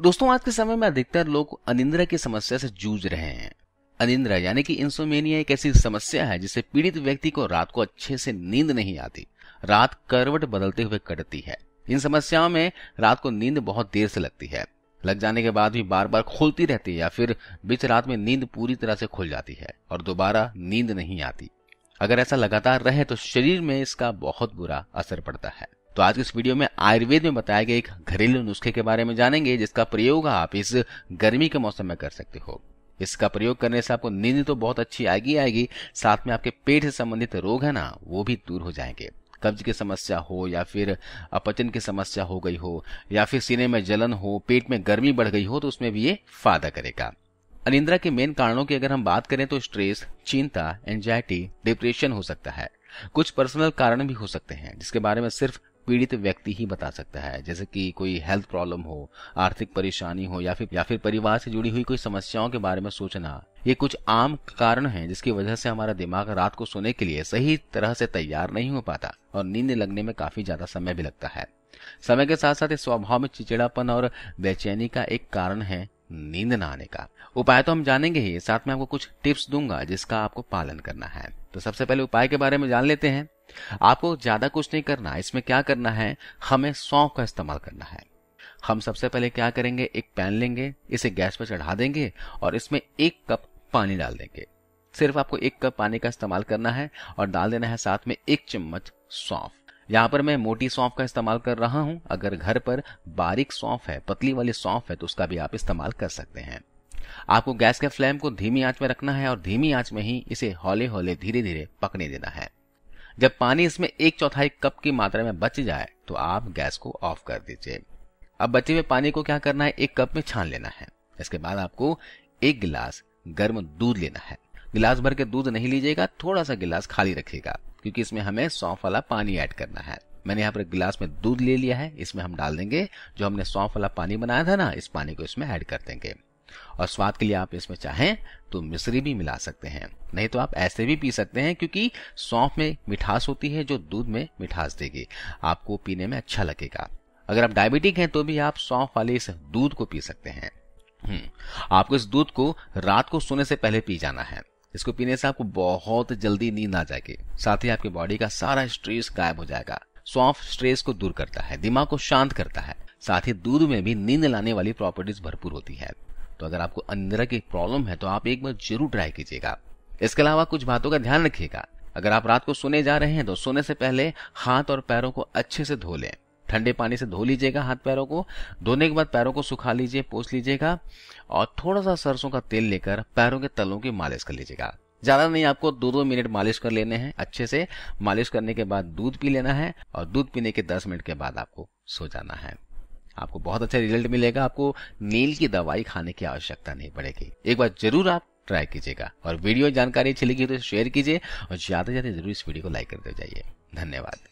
दोस्तों आज के समय में अधिकतर लोग अनिंद्रा की समस्या से जूझ रहे हैं अनिंद्रा यानी कि इंसोमेनिया एक ऐसी समस्या है जिससे पीड़ित व्यक्ति को रात को अच्छे से नींद नहीं आती रात करवट बदलते हुए कटती है इन समस्याओं में रात को नींद बहुत देर से लगती है लग जाने के बाद भी बार बार खुलती रहती है या फिर बीच रात में नींद पूरी तरह से खुल जाती है और दोबारा नींद नहीं आती अगर ऐसा लगातार रहे तो शरीर में इसका बहुत बुरा असर पड़ता है तो आज के इस वीडियो में आयुर्वेद में बताया गया एक घरेलू नुस्खे के बारे में जानेंगे जिसका प्रयोग आप इस गर्मी के मौसम में कर सकते हो इसका प्रयोग करने से आपको नींद तो बहुत अच्छी आएगी आएगी साथ में आपके पेट से संबंधित रोग है ना वो भी दूर हो जाएंगे कब्ज की समस्या हो या फिर अपचन की समस्या हो गई हो या फिर सीने में जलन हो पेट में गर्मी बढ़ गई हो तो उसमें भी ये फायदा करेगा अनिंद्रा के मेन कारणों की अगर हम बात करें तो स्ट्रेस चिंता एंजाइटी डिप्रेशन हो सकता है कुछ पर्सनल कारण भी हो सकते हैं जिसके बारे में सिर्फ पीड़ित व्यक्ति ही बता सकता है जैसे कि कोई हेल्थ प्रॉब्लम हो आर्थिक परेशानी हो या फिर या फिर परिवार से जुड़ी हुई कोई समस्याओं के बारे में सोचना ये कुछ आम कारण हैं जिसकी वजह से हमारा दिमाग रात को सोने के लिए सही तरह से तैयार नहीं हो पाता और नींद लगने में काफी ज्यादा समय भी लगता है समय के साथ साथ इस स्वभाव में चिचिड़ापन और बेचैनी का एक कारण है नींद न आने का उपाय तो हम जानेंगे ही साथ में आपको कुछ टिप्स दूंगा जिसका आपको पालन करना है तो सबसे पहले उपाय के बारे में जान लेते हैं आपको ज्यादा कुछ नहीं करना इसमें क्या करना है हमें सौंफ का इस्तेमाल करना है हम सबसे पहले क्या करेंगे एक पैन लेंगे इसे गैस पर चढ़ा देंगे और इसमें एक कप पानी डाल देंगे सिर्फ आपको एक कप पानी का इस्तेमाल करना है और डाल देना है साथ में एक चम्मच सौंफ यहाँ पर मैं मोटी सौंफ का इस्तेमाल कर रहा हूँ अगर घर पर बारीक सौंफ है पतली वाली सौंफ है तो उसका भी आप इस्तेमाल कर सकते हैं आपको गैस के फ्लेम को धीमी आंच में रखना है और धीमी आंच में ही इसे हौले हौले धीरे धीरे पकने देना है जब पानी इसमें एक चौथाई कप की मात्रा में बच जाए तो आप गैस को ऑफ कर दीजिए अब बचे हुए पानी को क्या करना है एक कप में छान लेना है इसके बाद आपको एक गिलास गर्म दूध लेना है गिलास भर के दूध नहीं लीजिएगा थोड़ा सा गिलास खाली रखिएगा क्योंकि इसमें हमें सौंफ वाला पानी ऐड करना है मैंने यहाँ पर गिलास में दूध ले लिया है इसमें हम डाल देंगे जो हमने सौंफ वाला पानी बनाया था ना इस पानी को इसमें ऐड कर देंगे और स्वाद के लिए आप इसमें चाहें तो मिश्री भी मिला सकते हैं नहीं तो आप ऐसे भी पी सकते हैं क्योंकि सौंफ में मिठास होती है जो दूध में मिठास देगी आपको पीने में अच्छा लगेगा अगर आप डायबिटिक हैं तो भी आप सौंफ वाले इस दूध को पी सकते हैं हम्म, आपको इस दूध को रात को सोने से पहले पी जाना है इसको पीने से आपको बहुत जल्दी नींद आ जाएगी साथ ही आपकी बॉडी का सारा स्ट्रेस गायब हो जाएगा सौंफ स्ट्रेस को दूर करता है दिमाग को शांत करता है साथ ही दूध में भी नींद लाने वाली प्रॉपर्टीज भरपूर होती है तो अगर आपको अंदर की प्रॉब्लम है तो आप एक बार जरूर ट्राई कीजिएगा इसके अलावा कुछ बातों का ध्यान रखिएगा अगर आप रात को सोने जा रहे हैं तो सोने से पहले हाथ और पैरों को अच्छे से धो लें ठंडे पानी से धो लीजिएगा हाथ पैरों को धोने के बाद पैरों को सुखा लीजिए पोस लीजिएगा और थोड़ा सा सरसों का तेल लेकर पैरों के तलों की मालिश कर लीजिएगा ज्यादा नहीं आपको दो दो मिनट मालिश कर लेने हैं अच्छे से मालिश करने के बाद दूध पी लेना है और दूध पीने के दस मिनट के बाद आपको सो जाना है आपको बहुत अच्छा रिजल्ट मिलेगा आपको नील की दवाई खाने की आवश्यकता नहीं पड़ेगी एक बार जरूर आप ट्राई कीजिएगा और वीडियो जानकारी अच्छी लगी तो शेयर कीजिए और ज्यादा से ज्यादा जरूर इस वीडियो को लाइक करते जाइए धन्यवाद